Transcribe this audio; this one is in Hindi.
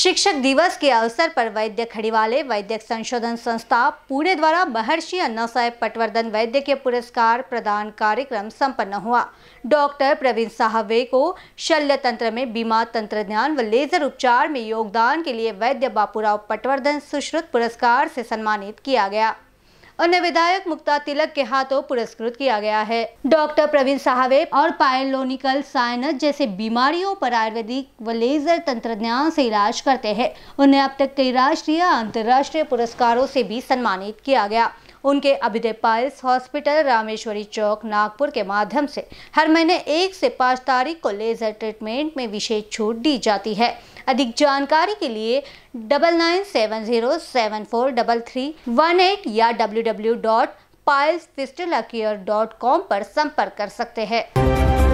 शिक्षक दिवस के अवसर पर वैद्य खड़ीवाले वैद्य संशोधन संस्था पुणे द्वारा महर्षि अन्ना साहेब पटवर्धन वैद्य के पुरस्कार प्रदान कार्यक्रम संपन्न हुआ डॉक्टर प्रवीण साहबे को शल्य तंत्र में बीमा तंत्र ज्ञान व लेजर उपचार में योगदान के लिए वैद्य बापूराव पटवर्धन सुश्रुत पुरस्कार से सम्मानित किया गया अन्य विधायक मुक्ता तिलक के हाथों पुरस्कृत किया गया है डॉक्टर प्रवीण साहवे और पायलोनिकल साइनस जैसे बीमारियों पर आयुर्वेदिक व लेजर तंत्र से इलाज करते हैं उन्हें अब तक कई राष्ट्रीय अंतर्राष्ट्रीय पुरस्कारों से भी सम्मानित किया गया उनके अभिदय पायल्स हॉस्पिटल रामेश्वरी चौक नागपुर के माध्यम से हर महीने एक से पाँच तारीख को लेजर ट्रीटमेंट में विशेष छूट दी जाती है अधिक जानकारी के लिए double nine seven zero seven four double three one eight या W W dot piles fistula care dot com पर संपर्क कर सकते हैं